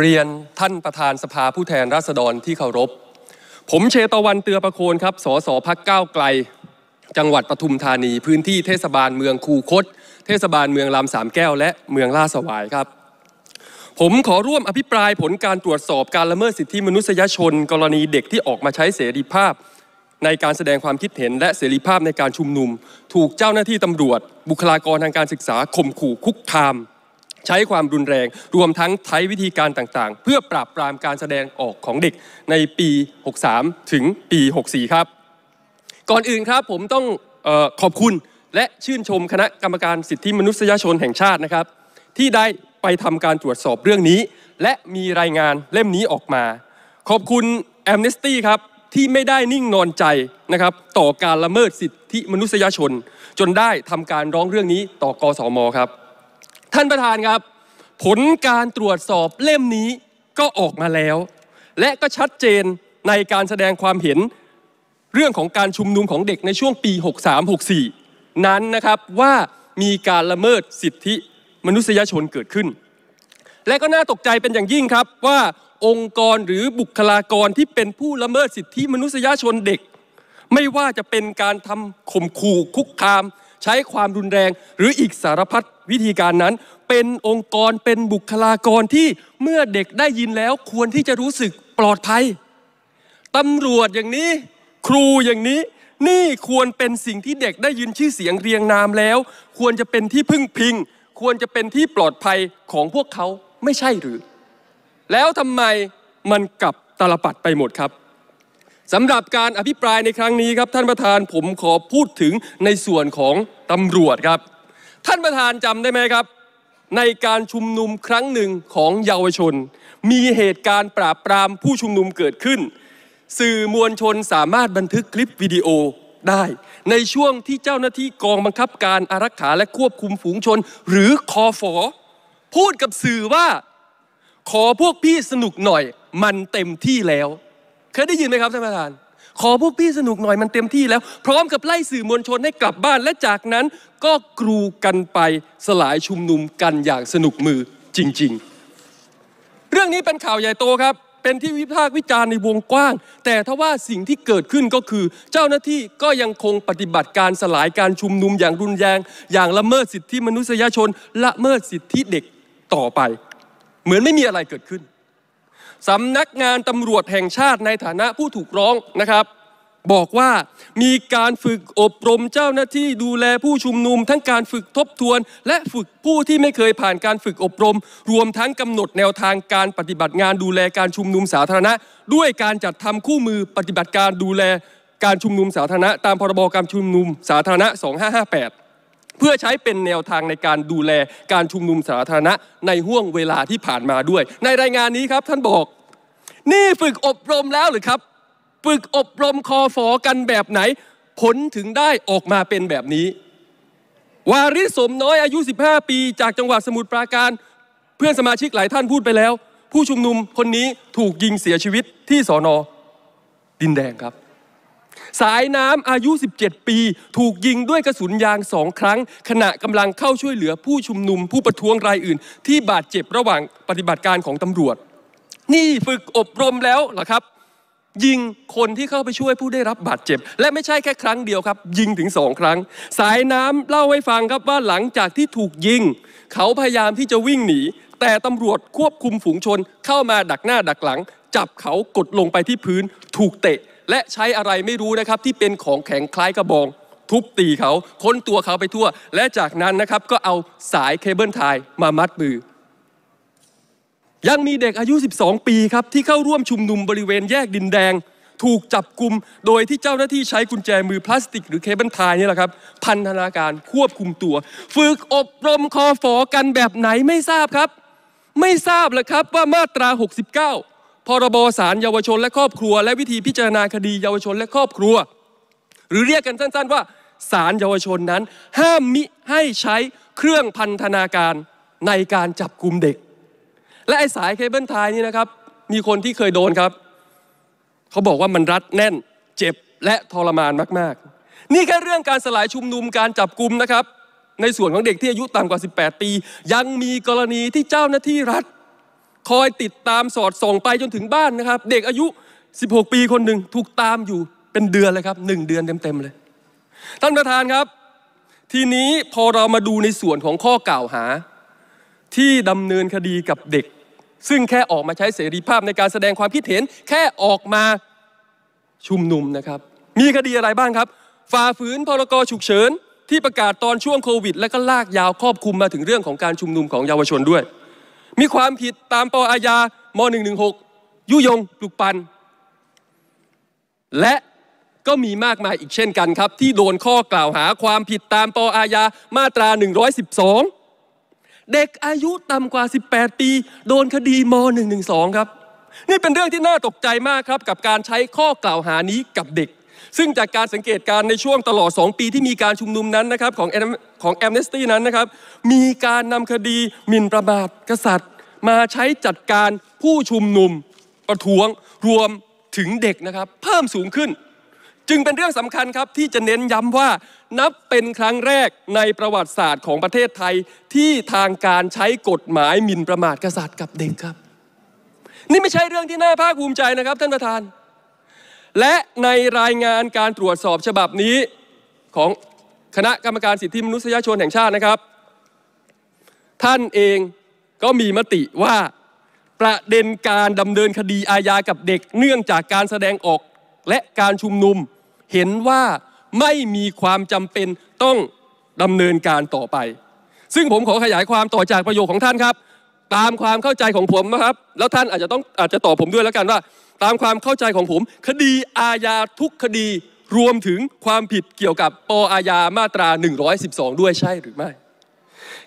เรียนท่านประธานสภาผู้แทนราษฎรที่เคารพ ผมเชตวันเตือประโคนครับ สสพักก้าวไกล จังหวัดปทุมธานี พื้นที่เทศบาลเมืองคูคต เทศบาลเมืองลำสามแก้วและเมืองล่าสวายครับ ผมขอร่วมอภิปรายผลการตรวจสอบการละเมิดสิทธิมนุษยชน กรณีเด็กที่ออกมาใช้เสรีภาพ ในการแสดงความคิดเห็นและเสรีภาพในการชุมนุม ถูกเจ้าหน้าที่ตำรวจ บุคลากรทางการศึกษาข่มขู่คุกคามใช้ความรุนแรงรวมทั้งใช้วิธีการต่างๆ เพื่อปราบปรามการแสดงออกของเด็กในปี 63 ถึงปี 64 ครับ ก่อนอื่นครับผมต้องออขอบคุณและชื่นชมคณะกรรมการสิทธิมนุษยชนแห่งชาตินะครับ ที่ได้ไปทำการตรวจสอบเรื่องนี้ และมีรายงานเล่มนี้ออกมา ขอบคุณแอมเนสตี้ครับ ที่ไม่ได้นิ่งนอนใจนะครับต่อการละเมิดสิทธิมนุษยชน จนได้ทำการร้องเรื่องนี้ต่อกสมครับท่านประธานครับผลการตรวจสอบเล่มนี้ก็ออกมาแล้ว และก็ชัดเจนในการแสดงความเห็นเรื่องของการชุมนุมของเด็กในช่วงปี 63-64 นั้นนะครับว่ามีการละเมิดสิทธิมนุษยชนเกิดขึ้น และก็น่าตกใจเป็นอย่างยิ่งครับว่าองค์กรหรือบุคลากรที่เป็นผู้ละเมิดสิทธิมนุษยชนเด็ก ไม่ว่าจะเป็นการทำข่มขู่คุกคามใช้ความรุนแรงหรืออีกสารพัดวิธีการนั้น เป็นองค์กรเป็นบุคลากรที่เมื่อเด็กได้ยินแล้วควรที่จะรู้สึกปลอดภัย ตำรวจอย่างนี้ครูอย่างนี้ นี่ควรเป็นสิ่งที่เด็กได้ยินชื่อเสียงเรียงนามแล้ว ควรจะเป็นที่พึ่งพิง ควรจะเป็นที่ปลอดภัยของพวกเขาไม่ใช่หรือ แล้วทำไมมันกลับตลปัดไปหมดครับสำหรับการอภิปรายในครั้งนี้ครับ ท่านประธานผมขอพูดถึงในส่วนของตำรวจครับท่านประธานจำได้ไหมครับ ในการชุมนุมครั้งหนึ่งของเยาวชน มีเหตุการณ์ปราบปรามผู้ชุมนุมเกิดขึ้น สื่อมวลชนสามารถบันทึกคลิปวิดีโอได้ในช่วงที่เจ้าหน้าที่กองบังคับการอารักขาและควบคุมฝูงชนหรือคอฟอพูดกับสื่อว่าขอพวกพี่สนุกหน่อยมันเต็มที่แล้ว เคยได้ยินไหมครับท่านประธานขอพวกพี่สนุกหน่อยมันเต็มที่แล้วพร้อมกับไล่สื่อมวลชนให้กลับบ้านและจากนั้นก็กรูกันไปสลายชุมนุมกันอย่างสนุกมือจริงๆ เรื่องนี้เป็นข่าวใหญ่โตครับเป็นที่วิพากษ์วิจารณ์ในวงกว้าง แต่ทว่าสิ่งที่เกิดขึ้นก็คือ เจ้าหน้าที่ก็ยังคงปฏิบัติการสลายการชุมนุมอย่างรุนแรงอย่างละเมิดสิทธิมนุษยชนละเมิดสิทธิเด็กต่อไปเหมือนไม่มีอะไรเกิดขึ้นสำนักงานตำรวจแห่งชาติในฐานะผู้ถูกร้องนะครับ บอกว่ามีการฝึกอบรมเจ้าหน้าที่ดูแลผู้ชุมนุม ทั้งการฝึกทบทวน และฝึกผู้ที่ไม่เคยผ่านการฝึกอบรม รวมทั้งกำหนดแนวทางการปฏิบัติงานดูแลการชุมนุมสาธารณะด้วยการจัดทำคู่มือ ปฏิบัติการดูแลการชุมนุมสาธารณะตามพรบการชุมนุมสาธารณะ 2558 เพื่อใช้เป็นแนวทางในการดูแลการชุมนุมสาธารณะในห่วงเวลาที่ผ่านมาด้วย ในรายงานนี้ครับท่านบอกนี่ฝึกอบรมแล้วหรือครับ ฝึกอบรมคอฟอกันแบบไหน ผลถึงได้ออกมาเป็นแบบนี้ วาริสมน้อยอายุ 15 ปี จากจังหวัดสมุทรปราการ เพื่อนสมาชิกหลายท่านพูดไปแล้ว ผู้ชุมนุมคนนี้ถูกยิงเสียชีวิตที่สอนอดินแดงครับ สายน้ำอายุ 17 ปี ถูกยิงด้วยกระสุนยางสองครั้ง ขณะกำลังเข้าช่วยเหลือผู้ชุมนุมผู้ประท้วงรายอื่น ที่บาดเจ็บระหว่างปฏิบัติการของตำรวจนี่ฝึกอบรมแล้วเหรอครับ ยิงคนที่เข้าไปช่วยผู้ได้รับบาดเจ็บและไม่ใช่แค่ครั้งเดียวครับ ยิงถึงสองครั้ง สายน้ำเล่าให้ฟังครับว่าหลังจากที่ถูกยิงเขาพยายามที่จะวิ่งหนี แต่ตำรวจควบคุมฝูงชนเข้ามาดักหน้าดักหลัง จับเขากดลงไปที่พื้นถูกเตะ และใช้อะไรไม่รู้นะครับ ที่เป็นของแข็งคล้ายกระบอง ทุบตีเขาค้นตัวเขาไปทั่ว และจากนั้นนะครับก็เอาสายเคเบิลไทยมามัดมือยังมีเด็กอายุ 12 ปีครับ ที่เข้าร่วมชุมนุมบริเวณแยกดินแดง ถูกจับกลุ่มโดยที่เจ้าหน้าที่ใช้กุญแจมือพลาสติกหรือเคเบิลทายนี่แหละครับ พันธนาการควบคุมตัว ฝึกอบรมคอฟอกันแบบไหนไม่ทราบครับ ไม่ทราบเลยครับว่ามาตรา 69 พรบสารเยาวชนและครอบครัว และวิธีพิจารณาคดีเยาวชนและครอบครัว หรือเรียกกันสั้นๆ ว่าสารเยาวชนนั้นห้ามมิให้ใช้เครื่องพันธนาการในการจับกลุ่มเด็กและไอ้สายเคเบิลไทยนี่นะครับ มีคนที่เคยโดนครับ เขาบอกว่ามันรัดแน่นเจ็บและทรมานมาก ๆ นี่แค่เรื่องการสลายชุมนุมการจับกลุ่มนะครับ ในส่วนของเด็กที่อายุต่ำกว่า 18 ปียังมีกรณีที่เจ้าหน้าที่รัฐ คอยติดตามสอดส่องไปจนถึงบ้านนะครับ เด็กอายุ 16 ปีคนหนึ่งถูกตามอยู่เป็นเดือนเลยครับหนึ่งเดือนเต็มๆเลยท่านประธานครับ ทีนี้พอเรามาดูในส่วนของข้อกล่าวหาที่ดำเนินคดีกับเด็ก ซึ่งแค่ออกมาใช้เสรีภาพในการแสดงความคิดเห็นแค่ออกมาชุมนุมนะครับ มีคดีอะไรบ้างครับ ฝ่าฝืนพรกฉุกเฉิน ที่ประกาศตอนช่วงโควิด และก็ลากยาวครอบคลุมมาถึงเรื่องของการชุมนุมของเยาวชนด้วย มีความผิดตามปออาญาม116ยุยงปลุกปัน และก็มีมากมายอีกเช่นกันครับที่โดนข้อกล่าวหาความผิดตามปออาญามาตรา 112เด็กอายุต่ำกว่า 18 ปี โดนคดีม .112 ครับ นี่เป็นเรื่องที่น่าตกใจมากครับ กับการใช้ข้อกล่าวหานี้กับเด็ก ซึ่งจากการสังเกตการในช่วงตลอด 2 ปีที่มีการชุมนุมนั้นนะครับของของแอมเนสตี้นั้นนะครับมีการนำคดีหมิ่นประมาทกษัตริย์ มาใช้จัดการผู้ชุมนุมประท้วงรวมถึงเด็กนะครับ เพิ่มสูงขึ้นจึงเป็นเรื่องสำคัญครับ ที่จะเน้นย้ำว่านับเป็นครั้งแรกในประวัติศาสตร์ของประเทศไทยที่ทางการใช้กฎหมายหมิ่นประมาทกษัตริย์กับเด็กครับ นี่ไม่ใช่เรื่องที่น่าภาคภูมิใจนะครับท่านประธาน และในรายงานการตรวจสอบฉบับนี้ของคณะกรรมการสิทธิมนุษยชนแห่งชาตินะครับ ท่านเองก็มีมติว่าประเด็นการดำเนินคดีอาญากับเด็ก เนื่องจากการแสดงออกและการชุมนุมเห็นว่าไม่มีความจำเป็นต้องดำเนินการต่อไป ซึ่งผมขอขยายความต่อจากประโยคของท่านครับ ตามความเข้าใจของผมนะครับ แล้วท่านอาจจะต้องอาจจะตอบผมด้วยแล้วกันว่า ตามความเข้าใจของผม คดีอาญาทุกคดีรวมถึงความผิดเกี่ยวกับปออาญามาตรา 112 ด้วยใช่หรือไม่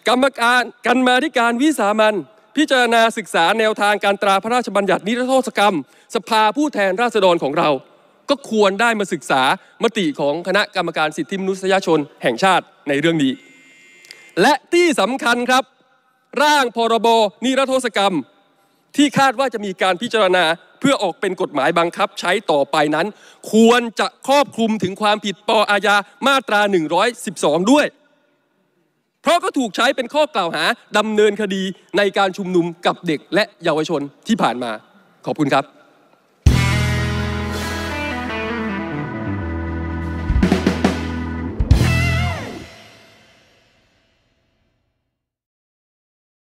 กรรมการกันมาธิการวิสามันพิจารณาศึกษาแนวทางการตราพระราชบัญญัตินิรโทษกรรม สภาผู้แทนราษฎรของเราก็ควรได้มาศึกษามติของคณะกรรมการสิทธิมนุษยชนแห่งชาติในเรื่องนี้ และที่สำคัญครับ ร่างพรบนิรโทษกรรม ที่คาดว่าจะมีการพิจารณาเพื่อออกเป็นกฎหมายบังคับใช้ต่อไปนั้น ควรจะครอบคลุมถึงความผิดปออาญามาตรา 112 ด้วย เพราะก็ถูกใช้เป็นข้อกล่าวหาดำเนินคดีในการชุมนุมกับเด็กและเยาวชนที่ผ่านมา ขอบคุณครับ